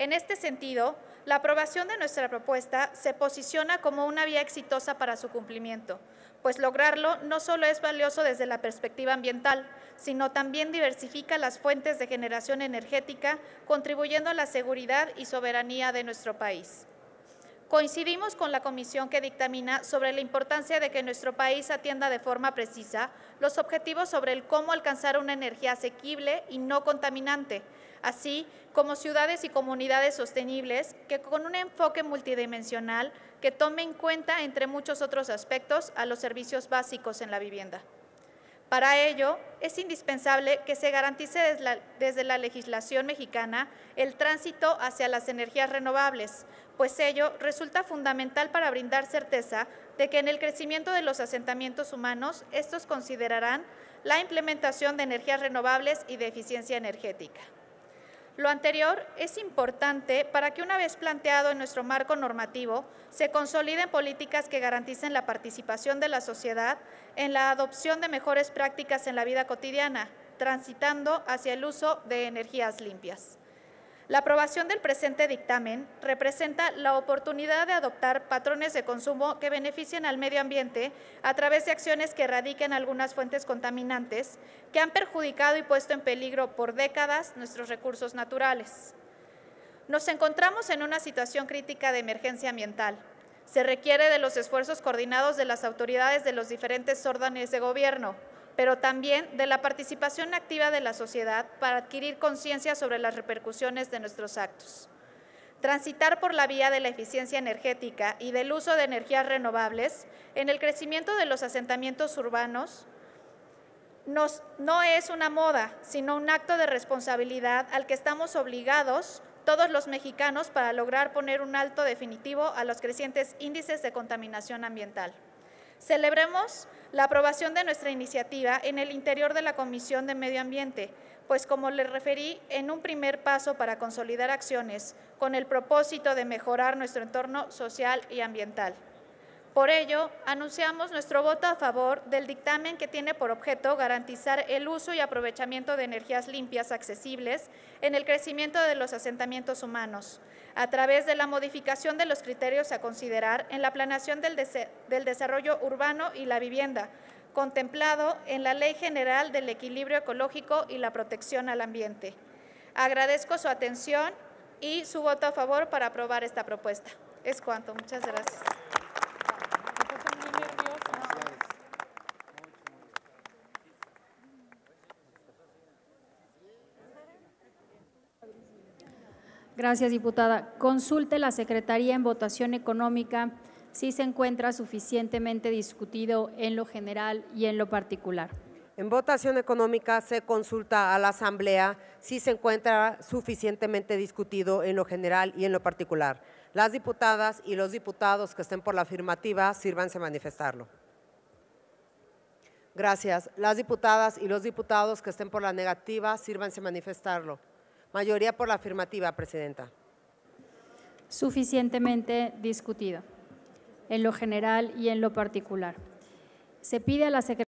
En este sentido, la aprobación de nuestra propuesta se posiciona como una vía exitosa para su cumplimiento, pues lograrlo no solo es valioso desde la perspectiva ambiental, sino también diversifica las fuentes de generación energética, contribuyendo a la seguridad y soberanía de nuestro país. Coincidimos con la comisión que dictamina sobre la importancia de que nuestro país atienda de forma precisa los objetivos sobre el cómo alcanzar una energía asequible y no contaminante, así como ciudades y comunidades sostenibles que con un enfoque multidimensional que tome en cuenta, entre muchos otros aspectos, a los servicios básicos en la vivienda. Para ello, es indispensable que se garantice desde la, legislación mexicana el tránsito hacia las energías renovables, pues ello resulta fundamental para brindar certeza de que en el crecimiento de los asentamientos humanos, estos considerarán la implementación de energías renovables y de eficiencia energética. Lo anterior es importante para que una vez planteado en nuestro marco normativo, se consoliden políticas que garanticen la participación de la sociedad en la adopción de mejores prácticas en la vida cotidiana, transitando hacia el uso de energías limpias. La aprobación del presente dictamen representa la oportunidad de adoptar patrones de consumo que beneficien al medio ambiente a través de acciones que erradiquen algunas fuentes contaminantes que han perjudicado y puesto en peligro por décadas nuestros recursos naturales. Nos encontramos en una situación crítica de emergencia ambiental. Se requiere de los esfuerzos coordinados de las autoridades de los diferentes órdenes de gobierno, pero también de la participación activa de la sociedad para adquirir conciencia sobre las repercusiones de nuestros actos. Transitar por la vía de la eficiencia energética y del uso de energías renovables en el crecimiento de los asentamientos urbanos no es una moda, sino un acto de responsabilidad al que estamos obligados todos los mexicanos para lograr poner un alto definitivo a los crecientes índices de contaminación ambiental. Celebremos la aprobación de nuestra iniciativa en el interior de la Comisión de Medio Ambiente, pues como le referí, en un primer paso para consolidar acciones con el propósito de mejorar nuestro entorno social y ambiental. Por ello, anunciamos nuestro voto a favor del dictamen que tiene por objeto garantizar el uso y aprovechamiento de energías limpias accesibles en el crecimiento de los asentamientos humanos, a través de la modificación de los criterios a considerar en la planeación del, del desarrollo urbano y la vivienda, contemplado en la Ley General del Equilibrio Ecológico y la Protección al Ambiente. Agradezco su atención y su voto a favor para aprobar esta propuesta. Es cuanto. Muchas gracias. Gracias, diputada. Consulte la Secretaría en Votación Económica si se encuentra suficientemente discutido en lo general y en lo particular. En votación económica se consulta a la Asamblea si se encuentra suficientemente discutido en lo general y en lo particular. Las diputadas y los diputados que estén por la afirmativa, sírvanse a manifestarlo. Gracias. Las diputadas y los diputados que estén por la negativa, sírvanse a manifestarlo. Mayoría por la afirmativa, Presidenta. Suficientemente discutido, en lo general y en lo particular. Se pide a la Secretaría